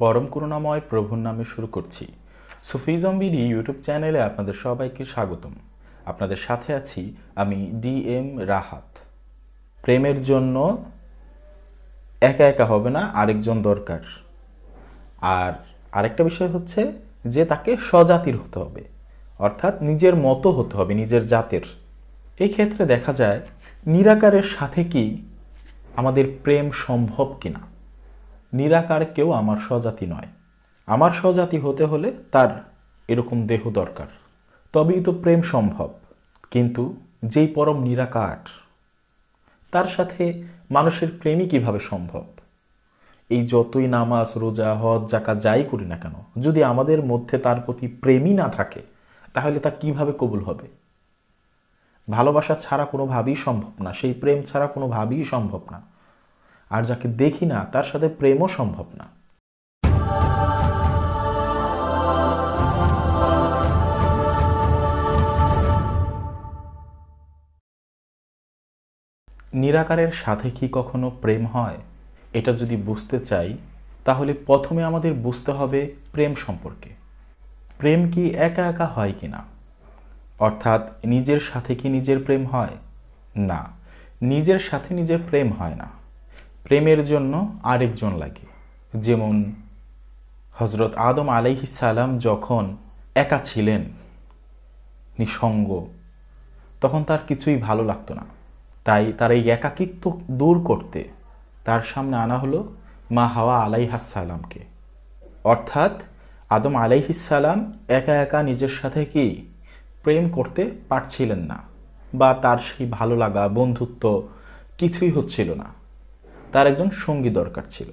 পরম করুণাময় প্রভুর নামে শুরু করছি সুফি জম্বির ইউটিউব চ্যানেলে আপনাদের সবাইকে স্বাগতম আপনাদের সাথে আছি আমি ডি এম রাহাত প্রেমের জন্য একা একা হবে না আরেকজন দরকার আর আরেকটা বিষয় হচ্ছে যে তাকে স্বজাতির হতে হবে অর্থাৎ নিজের মতো হতে হবে নিজের জাতের এই ক্ষেত্রে দেখা যায় নিরাকারের সাথে কি আমাদের প্রেম সম্ভব কিনা নিরাকার কেউ আমার স্বজাতি নয় আমার স্বজাতি হতে হলে তার এরকম দেহ দরকার তবেই তো প্রেম সম্ভব কিন্তু যেই পরম নিরাকার তার সাথে মানুষের প্রেমই কিভাবে সম্ভব এই যতই নামাজ রোজা হজ জাকা যাই করি না কেন যদি আমাদের মধ্যে তার প্রতি প্রেমই না থাকে তাহলে তা কিভাবে কবুল হবে ভালোবাসা ছাড়া কোনোভাবেই সম্ভব না সেই প্রেম ছাড়া কোনোভাবেই সম্ভব না আর যাকে দেখি না তার সাথে প্রেমও সম্ভব না নিরাকারের সাথে কি কখনো প্রেম হয় এটা যদি বুঝতে চাই তাহলে প্রথমে আমাদের বুঝতে হবে প্রেম সম্পর্কে প্রেম কি একা একা হয় কি না অর্থাৎ নিজের সাথে কি নিজের প্রেম হয় না নিজের সাথে নিজের প্রেম হয় না প্রেমের জন্য আরেকজন লাগে যেমন হজরত আদম সালাম যখন একা ছিলেন নিঃসঙ্গ তখন তার কিছুই ভালো লাগতো না তাই তার এই একাকিত্ব দূর করতে তার সামনে আনা হলো মা হাওয়া আলাইহাসালামকে অর্থাৎ আদম সালাম একা একা নিজের সাথে কি প্রেম করতে পারছিলেন না বা তার সেই ভালো লাগা বন্ধুত্ব কিছুই হচ্ছিল না তার একজন সঙ্গী দরকার ছিল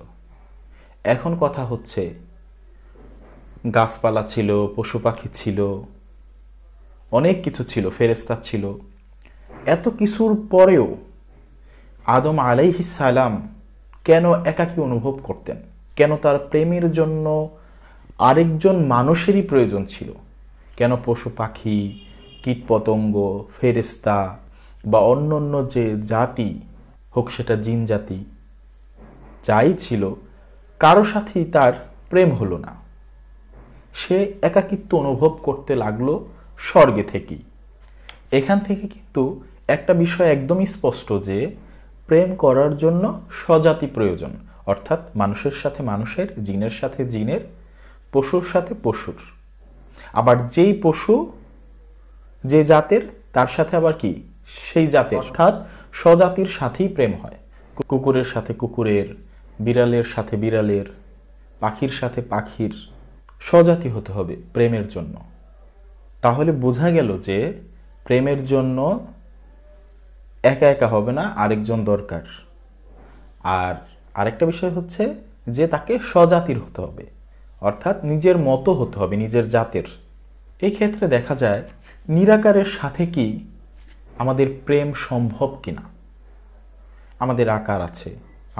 এখন কথা হচ্ছে গাছপালা ছিল পশু পাখি ছিল অনেক কিছু ছিল ফেরেস্তা ছিল এত কিছুর পরেও আদম সালাম কেন একাকী অনুভব করতেন কেন তার প্রেমের জন্য আরেকজন মানুষেরই প্রয়োজন ছিল কেন পশু পাখি কীটপতঙ্গ ফেরেস্তা বা অন্য অন্য যে জাতি হোক সেটা জিন জাতি যাই ছিল কারো সাথেই তার প্রেম হলো না সে একাকিত্ব অনুভব করতে লাগলো স্বর্গে থেকেই এখান থেকে কিন্তু একটা বিষয় একদমই স্পষ্ট যে প্রেম করার জন্য স্বজাতি প্রয়োজন অর্থাৎ মানুষের সাথে মানুষের জিনের সাথে জিনের পশুর সাথে পশুর আবার যেই পশু যে জাতের তার সাথে আবার কি সেই জাতের অর্থাৎ স্বজাতির সাথেই প্রেম হয় কুকুরের সাথে কুকুরের বিড়ালের সাথে বিড়ালের পাখির সাথে পাখির স্বজাতি হতে হবে প্রেমের জন্য তাহলে বোঝা গেল যে প্রেমের জন্য একা একা হবে না আরেকজন দরকার আর আরেকটা বিষয় হচ্ছে যে তাকে স্বজাতির হতে হবে অর্থাৎ নিজের মতো হতে হবে নিজের জাতের এই ক্ষেত্রে দেখা যায় নিরাকারের সাথে কি আমাদের প্রেম সম্ভব কিনা আমাদের আকার আছে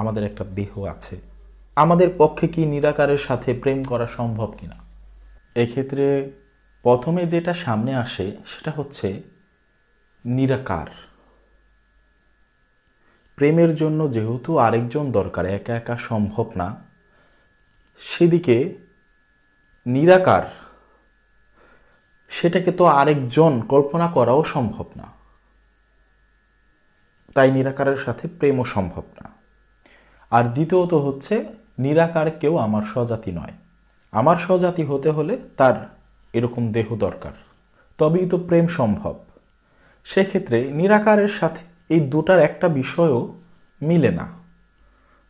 আমাদের একটা দেহ আছে আমাদের পক্ষে কি নিরাকারের সাথে প্রেম করা সম্ভব কিনা এক্ষেত্রে প্রথমে যেটা সামনে আসে সেটা হচ্ছে নিরাকার প্রেমের জন্য যেহেতু আরেকজন দরকার একা একা সম্ভব না সেদিকে নিরাকার সেটাকে তো আরেকজন কল্পনা করাও সম্ভব না তাই নিরাকারের সাথে প্রেমও সম্ভব না আর দ্বিতীয়ত হচ্ছে নিরাকার কেউ আমার স্বজাতি নয় আমার স্বজাতি হতে হলে তার এরকম দেহ দরকার তবেই তো প্রেম সম্ভব সেক্ষেত্রে নিরাকারের সাথে এই দুটার একটা বিষয়ও মিলে না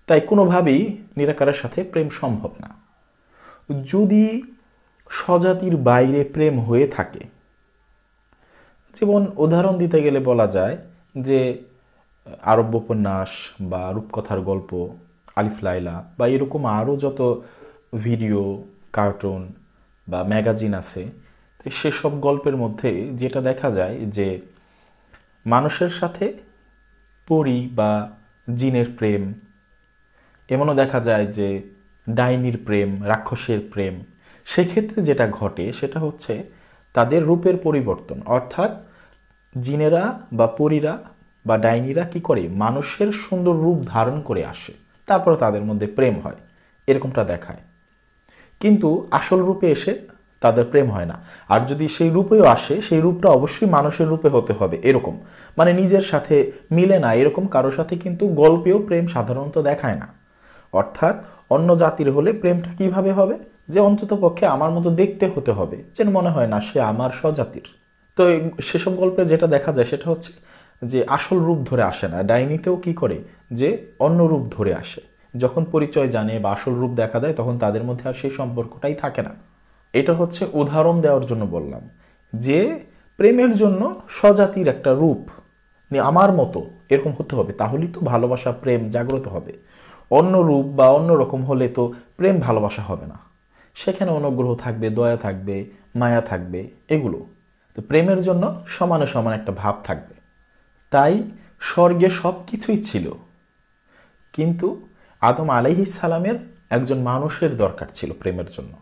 তাই কোনোভাবেই নিরাকারের সাথে প্রেম সম্ভব না যদি স্বজাতির বাইরে প্রেম হয়ে থাকে যেমন উদাহরণ দিতে গেলে বলা যায় যে আরব্য উপন্যাস বা রূপকথার গল্প আলিফ লাইলা বা এরকম আরও যত ভিডিও কার্টুন বা ম্যাগাজিন আছে তো সেসব গল্পের মধ্যে যেটা দেখা যায় যে মানুষের সাথে পরি বা জিনের প্রেম এমনও দেখা যায় যে ডাইনির প্রেম রাক্ষসের প্রেম সেক্ষেত্রে যেটা ঘটে সেটা হচ্ছে তাদের রূপের পরিবর্তন অর্থাৎ জিনেরা বা পরীরা বা ডাইনিরা কি করে মানুষের সুন্দর রূপ ধারণ করে আসে তারপর তাদের মধ্যে প্রেম হয় এরকমটা দেখায় কিন্তু আসল রূপে এসে তাদের প্রেম হয় না আর যদি সেই রূপেও আসে সেই রূপটা অবশ্যই মানুষের রূপে হতে হবে এরকম মানে নিজের সাথে মিলে না এরকম কারো সাথে কিন্তু গল্পেও প্রেম সাধারণত দেখায় না অর্থাৎ অন্য জাতির হলে প্রেমটা কিভাবে হবে যে অন্তত পক্ষে আমার মতো দেখতে হতে হবে যেন মনে হয় না সে আমার স্বজাতির তো সেসব গল্পে যেটা দেখা যায় সেটা হচ্ছে যে আসল রূপ ধরে আসে না ডাইনিতেও কি করে যে অন্য রূপ ধরে আসে যখন পরিচয় জানে বা আসল রূপ দেখা দেয় তখন তাদের মধ্যে আর সেই সম্পর্কটাই থাকে না এটা হচ্ছে উদাহরণ দেওয়ার জন্য বললাম যে প্রেমের জন্য স্বজাতির একটা রূপ আমার মতো এরকম হতে হবে তাহলেই তো ভালোবাসা প্রেম জাগ্রত হবে অন্য রূপ বা অন্য রকম হলে তো প্রেম ভালোবাসা হবে না সেখানে অনুগ্রহ থাকবে দয়া থাকবে মায়া থাকবে এগুলো তো প্রেমের জন্য সমানে সমান একটা ভাব থাকবে তাই স্বর্গে সব কিছুই ছিল কিন্তু আদম সালামের একজন মানুষের দরকার ছিল প্রেমের জন্য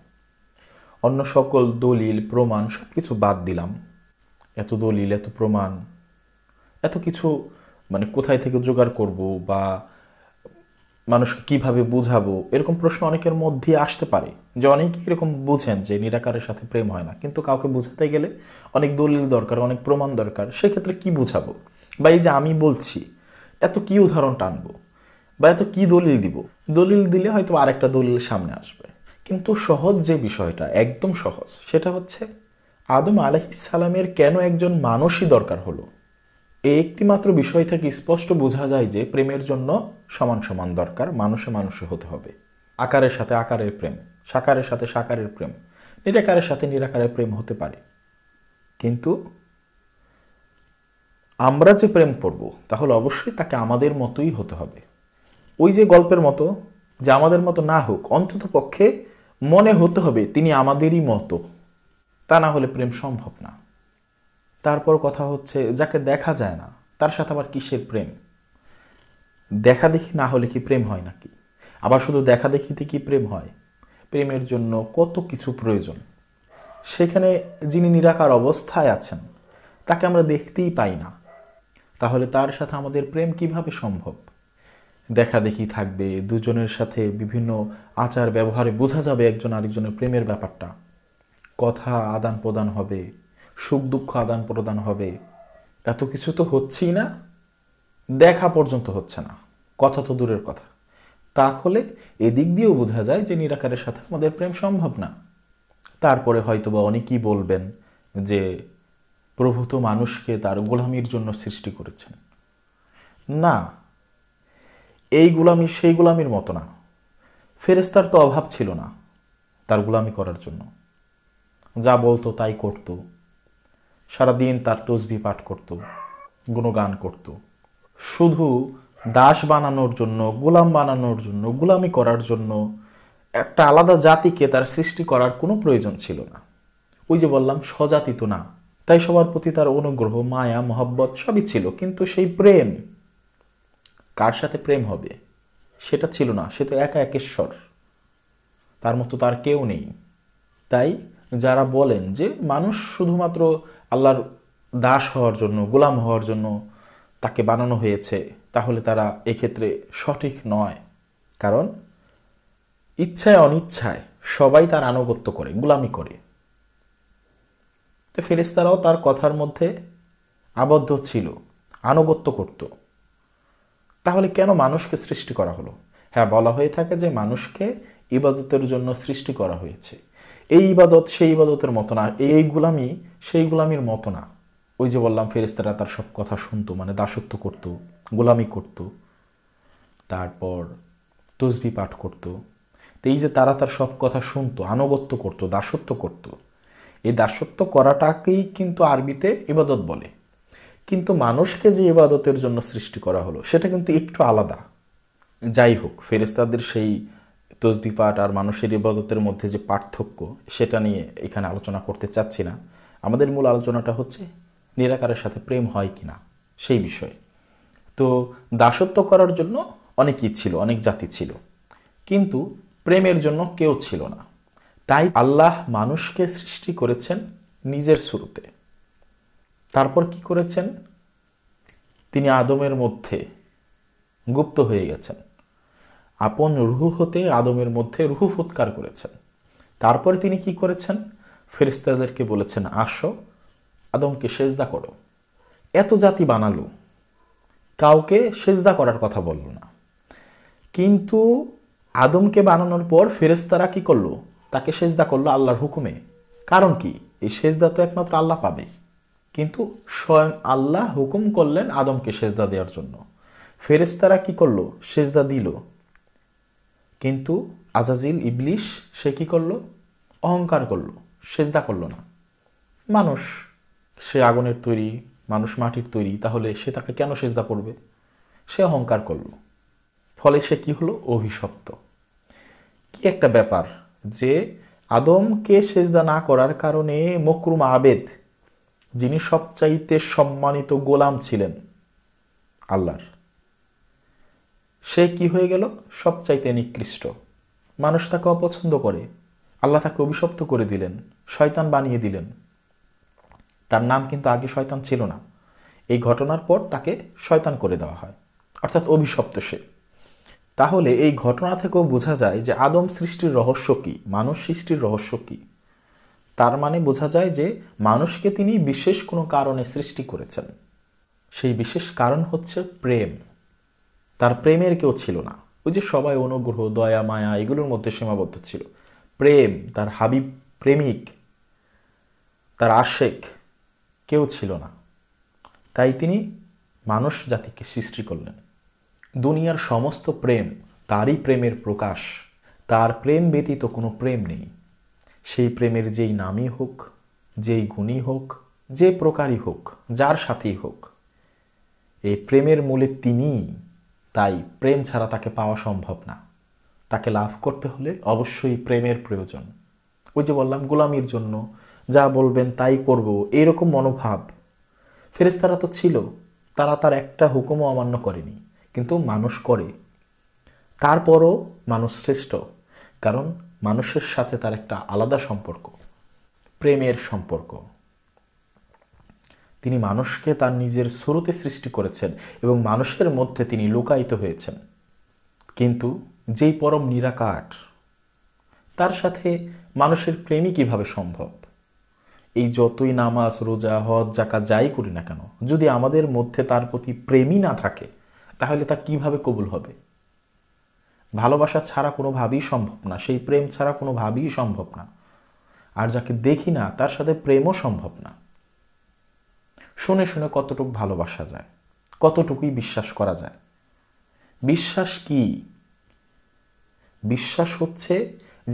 অন্য সকল দলিল প্রমাণ সব কিছু বাদ দিলাম এত দলিল এত প্রমাণ এত কিছু মানে কোথায় থেকে জোগাড় করব বা মানুষকে কিভাবে বুঝাবো এরকম প্রশ্ন অনেকের মধ্যে আসতে পারে যে অনেকেই এরকম বুঝেন যে নিরাকারের সাথে প্রেম হয় না কিন্তু কাউকে বুঝাতে গেলে অনেক দলিল দরকার অনেক প্রমাণ দরকার সেক্ষেত্রে কি বুঝাবো বা এই যে আমি বলছি এত কি উদাহরণ টানবো বা এত কি দলিল দিব দলিল দিলে হয়তো আরেকটা দলিল সামনে আসবে কিন্তু সহজ যে বিষয়টা একদম সহজ সেটা হচ্ছে আদম সালামের কেন একজন মানুষই দরকার হলো এই একটি মাত্র বিষয় থেকে স্পষ্ট বোঝা যায় যে প্রেমের জন্য সমান সমান দরকার মানুষে মানুষে হতে হবে আকারের সাথে আকারের প্রেম সাকারের সাথে সাকারের প্রেম নিরাকারের সাথে নিরাকারের প্রেম হতে পারে কিন্তু আমরা যে প্রেম করব তাহলে অবশ্যই তাকে আমাদের মতোই হতে হবে ওই যে গল্পের মতো যে আমাদের মতো না হোক অন্তত পক্ষে মনে হতে হবে তিনি আমাদেরই মতো তা না হলে প্রেম সম্ভব না তারপর কথা হচ্ছে যাকে দেখা যায় না তার সাথে আবার কিসের প্রেম দেখা দেখি না হলে কি প্রেম হয় নাকি আবার শুধু দেখা দেখিতে কি প্রেম হয় প্রেমের জন্য কত কিছু প্রয়োজন সেখানে যিনি নিরাকার অবস্থায় আছেন তাকে আমরা দেখতেই পাই না তাহলে তার সাথে আমাদের প্রেম কিভাবে সম্ভব দেখা দেখি থাকবে দুজনের সাথে বিভিন্ন আচার ব্যবহারে বোঝা যাবে একজন আরেকজনের প্রেমের ব্যাপারটা কথা আদান প্রদান হবে সুখ দুঃখ আদান প্রদান হবে এত কিছু তো হচ্ছেই না দেখা পর্যন্ত হচ্ছে না কথা তো দূরের কথা তাহলে এদিক দিয়েও বোঝা যায় যে নিরাকারের সাথে আমাদের প্রেম সম্ভব না তারপরে হয়তোবা অনেকেই বলবেন যে প্রভূত মানুষকে তার গোলামির জন্য সৃষ্টি করেছেন না এই গোলামি সেই গোলামির মতো না ফেরেস্তার তো অভাব ছিল না তার গোলামি করার জন্য যা বলতো তাই করত সারাদিন তার তসবি পাঠ করত গুণগান করত শুধু দাস বানানোর জন্য গোলাম বানানোর জন্য গোলামি করার জন্য একটা আলাদা জাতিকে তার সৃষ্টি করার কোনো প্রয়োজন ছিল না ওই যে বললাম স্বজাতি তো না তাই সবার প্রতি তার অনুগ্রহ মায়া মহব্বত সবই ছিল কিন্তু সেই প্রেম কার সাথে প্রেম হবে সেটা ছিল না সে তো একা একেশ্বর তার মতো তার কেউ নেই তাই যারা বলেন যে মানুষ শুধুমাত্র আল্লাহর দাস হওয়ার জন্য গোলাম হওয়ার জন্য তাকে বানানো হয়েছে তাহলে তারা এক্ষেত্রে সঠিক নয় কারণ ইচ্ছায় অনিচ্ছায় সবাই তার আনুগত্য করে গোলামি করে তো ফেরিস্তারাও তার কথার মধ্যে আবদ্ধ ছিল আনুগত্য করত তাহলে কেন মানুষকে সৃষ্টি করা হলো হ্যাঁ বলা হয়ে থাকে যে মানুষকে ইবাদতের জন্য সৃষ্টি করা হয়েছে এই ইবাদত সেই ইবাদতের মতো না এই গুলামি সেই গুলামির মতো না ওই যে বললাম ফেরেস্তারা তার সব কথা শুনতো মানে দাসত্ব করত গোলামি করত তারপর তসবি পাঠ করত তো এই যে তারা তার সব কথা শুনতো আনুগত্য করত দাসত্ব করতো এই দাসত্ব করাটাকেই কিন্তু আরবিতে ইবাদত বলে কিন্তু মানুষকে যে ইবাদতের জন্য সৃষ্টি করা হলো সেটা কিন্তু একটু আলাদা যাই হোক ফেরেস্তাদের সেই তসবি পাঠ আর মানুষের ইবাদতের মধ্যে যে পার্থক্য সেটা নিয়ে এখানে আলোচনা করতে চাচ্ছি না আমাদের মূল আলোচনাটা হচ্ছে নিরাকারের সাথে প্রেম হয় কি না সেই বিষয়ে তো দাসত্ব করার জন্য অনেকই ছিল অনেক জাতি ছিল কিন্তু প্রেমের জন্য কেউ ছিল না তাই আল্লাহ মানুষকে সৃষ্টি করেছেন নিজের শুরুতে তারপর কি করেছেন তিনি আদমের মধ্যে গুপ্ত হয়ে গেছেন আপন রুহু হতে আদমের মধ্যে রুহু ফুৎকার করেছেন তারপরে তিনি কি করেছেন ফেরিস্তাদেরকে বলেছেন আসো আদমকে সেজদা করো এত জাতি বানালো কাউকে সেজদা করার কথা বলল না কিন্তু আদমকে বানানোর পর ফেরেস্তারা কি করলো তাকে সেজদা করল আল্লাহর হুকুমে কারণ কি এই সেজদা তো একমাত্র আল্লাহ পাবে কিন্তু স্বয়ং আল্লাহ হুকুম করলেন আদমকে সেজদা দেওয়ার জন্য ফেরেস্তারা কি করলো সেজদা দিল কিন্তু আজাজিল ইবলিশ সে কি করলো অহংকার করলো সেজদা করলো না মানুষ সে আগুনের তৈরি মানুষ মাটির তৈরি তাহলে সে তাকে কেন সেজদা পড়বে সে অহংকার করলো ফলে সে কি হলো অভিশপ্ত কি একটা ব্যাপার যে আদমকে সেজদা না করার কারণে মকরুম আবেদ যিনি সবচাইতে সম্মানিত গোলাম ছিলেন আল্লাহর সে কি হয়ে গেল সবচাইতে নিকৃষ্ট মানুষ তাকে অপছন্দ করে আল্লাহ তাকে অভিশপ্ত করে দিলেন শয়তান বানিয়ে দিলেন তার নাম কিন্তু আগে শয়তান ছিল না এই ঘটনার পর তাকে শয়তান করে দেওয়া হয় অর্থাৎ অভিশপ্ত সে তাহলে এই ঘটনা থেকেও বোঝা যায় যে আদম সৃষ্টির রহস্য কী মানুষ সৃষ্টির রহস্য কী তার মানে বোঝা যায় যে মানুষকে তিনি বিশেষ কোনো কারণে সৃষ্টি করেছেন সেই বিশেষ কারণ হচ্ছে প্রেম তার প্রেমের কেউ ছিল না ওই যে সবাই অনুগ্রহ দয়া মায়া এগুলোর মধ্যে সীমাবদ্ধ ছিল প্রেম তার হাবিব প্রেমিক তার আশেক কেউ ছিল না তাই তিনি মানুষ জাতিকে সৃষ্টি করলেন দুনিয়ার সমস্ত প্রেম তারই প্রেমের প্রকাশ তার প্রেম ব্যতীত কোনো প্রেম নেই সেই প্রেমের যেই নামই হোক যেই গুণই হোক যে প্রকারই হোক যার সাথেই হোক এই প্রেমের মূলে তিনিই তাই প্রেম ছাড়া তাকে পাওয়া সম্ভব না তাকে লাভ করতে হলে অবশ্যই প্রেমের প্রয়োজন ওই যে বললাম গোলামির জন্য যা বলবেন তাই করব এরকম মনোভাব ফেরেস্তারা তো ছিল তারা তার একটা হুকুমও অমান্য করেনি কিন্তু মানুষ করে তারপরও মানুষ শ্রেষ্ঠ কারণ মানুষের সাথে তার একটা আলাদা সম্পর্ক প্রেমের সম্পর্ক তিনি মানুষকে তার নিজের স্রোতে সৃষ্টি করেছেন এবং মানুষের মধ্যে তিনি লুকায়িত হয়েছেন কিন্তু যেই পরম নিরাকার তার সাথে মানুষের প্রেমই কিভাবে সম্ভব এই যতই নামাজ রোজা হজ জাকা যাই করি না কেন যদি আমাদের মধ্যে তার প্রতি প্রেমই না থাকে তাহলে তা কিভাবে কবুল হবে ভালোবাসা ছাড়া কোনোভাবেই সম্ভব না সেই প্রেম ছাড়া কোনোভাবেই সম্ভব না আর যাকে দেখি না তার সাথে প্রেমও সম্ভব না শুনে শুনে কতটুকু ভালোবাসা যায় কতটুকুই বিশ্বাস করা যায় বিশ্বাস কি বিশ্বাস হচ্ছে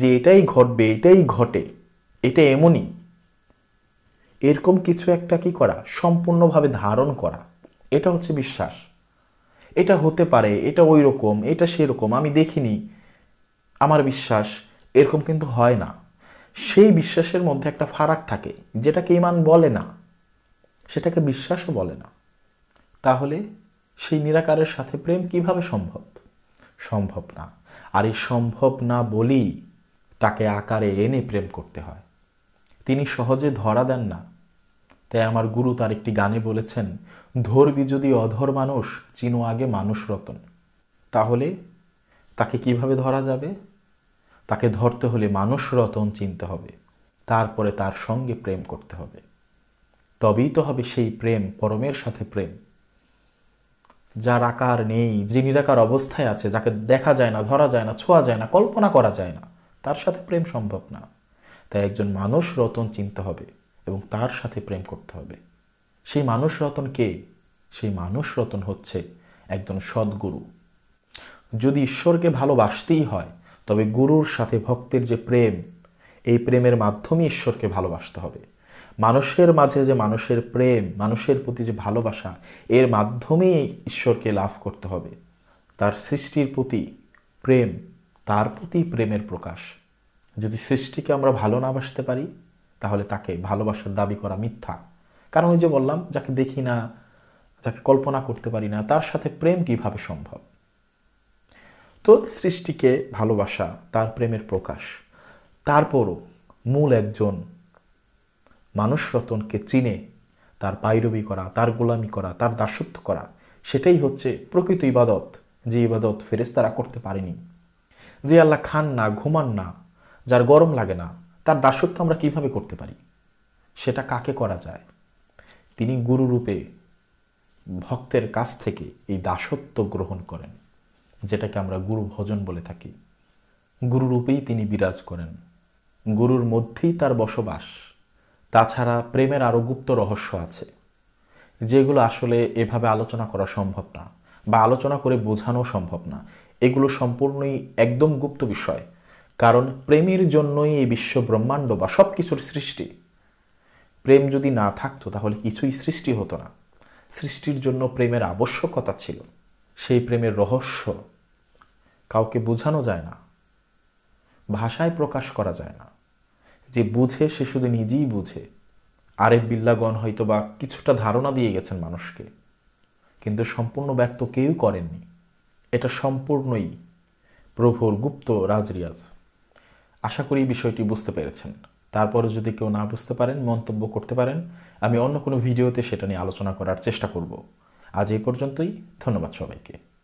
যে এটাই ঘটবে এটাই ঘটে এটা এমনই এরকম কিছু একটা কি করা সম্পূর্ণভাবে ধারণ করা এটা হচ্ছে বিশ্বাস এটা হতে পারে এটা ওই রকম এটা সেরকম আমি দেখিনি আমার বিশ্বাস এরকম কিন্তু হয় না সেই বিশ্বাসের মধ্যে একটা ফারাক থাকে যেটাকে ইমান বলে না সেটাকে বিশ্বাসও বলে না তাহলে সেই নিরাকারের সাথে প্রেম কিভাবে সম্ভব সম্ভব না আর এই সম্ভব না বলি তাকে আকারে এনে প্রেম করতে হয় তিনি সহজে ধরা দেন না তাই আমার গুরু তার একটি গানে বলেছেন ধরবি যদি অধর মানুষ চিনো আগে মানুষ রতন তাহলে তাকে কিভাবে ধরা যাবে তাকে ধরতে হলে মানুষ রতন চিনতে হবে তারপরে তার সঙ্গে প্রেম করতে হবে তবেই তো হবে সেই প্রেম পরমের সাথে প্রেম যার আকার নেই যে নিরাকার অবস্থায় আছে যাকে দেখা যায় না ধরা যায় না ছোঁয়া যায় না কল্পনা করা যায় না তার সাথে প্রেম সম্ভব না তাই একজন মানুষ রতন চিনতে হবে এবং তার সাথে প্রেম করতে হবে সেই মানুষ রতন কে সেই মানুষ রতন হচ্ছে একজন সদ্গুরু যদি ঈশ্বরকে ভালোবাসতেই হয় তবে গুরুর সাথে ভক্তের যে প্রেম এই প্রেমের মাধ্যমে ঈশ্বরকে ভালোবাসতে হবে মানুষের মাঝে যে মানুষের প্রেম মানুষের প্রতি যে ভালোবাসা এর মাধ্যমেই ঈশ্বরকে লাভ করতে হবে তার সৃষ্টির প্রতি প্রেম তার প্রতি প্রেমের প্রকাশ যদি সৃষ্টিকে আমরা ভালো না বাসতে পারি তাহলে তাকে ভালোবাসার দাবি করা মিথ্যা কারণ ওই যে বললাম যাকে দেখি না যাকে কল্পনা করতে পারি না তার সাথে প্রেম কিভাবে সম্ভব তো সৃষ্টিকে ভালোবাসা তার প্রেমের প্রকাশ তারপরও মূল একজন মানুষ রতনকে চিনে তার পাইরবি করা তার গোলামি করা তার দাসত্ব করা সেটাই হচ্ছে প্রকৃত ইবাদত যে ইবাদত তারা করতে পারেনি যে আল্লাহ খান না ঘুমান না যার গরম লাগে না তার দাসত্ব আমরা কিভাবে করতে পারি সেটা কাকে করা যায় তিনি গুরুরূপে ভক্তের কাছ থেকে এই দাসত্ব গ্রহণ করেন যেটাকে আমরা গুরু ভজন বলে থাকি গুরুরূপেই তিনি বিরাজ করেন গুরুর মধ্যেই তার বসবাস তাছাড়া প্রেমের আরও গুপ্ত রহস্য আছে যেগুলো আসলে এভাবে আলোচনা করা সম্ভব না বা আলোচনা করে বোঝানো সম্ভব না এগুলো সম্পূর্ণই একদম গুপ্ত বিষয় কারণ প্রেমের জন্যই এই বিশ্ব ব্রহ্মাণ্ড বা সব কিছুর সৃষ্টি প্রেম যদি না থাকতো তাহলে কিছুই সৃষ্টি হতো না সৃষ্টির জন্য প্রেমের আবশ্যকতা ছিল সেই প্রেমের রহস্য কাউকে বোঝানো যায় না ভাষায় প্রকাশ করা যায় না যে বুঝে সে শুধু নিজেই বুঝে আরেক বিল্লাগণ হয়তো বা কিছুটা ধারণা দিয়ে গেছেন মানুষকে কিন্তু সম্পূর্ণ ব্যক্ত কেউ করেননি এটা সম্পূর্ণই প্রভুর গুপ্ত রাজরিয়াজ আশা করি বিষয়টি বুঝতে পেরেছেন তারপরে যদি কেউ না বুঝতে পারেন মন্তব্য করতে পারেন আমি অন্য কোনো ভিডিওতে সেটা নিয়ে আলোচনা করার চেষ্টা করব আজ এই পর্যন্তই ধন্যবাদ সবাইকে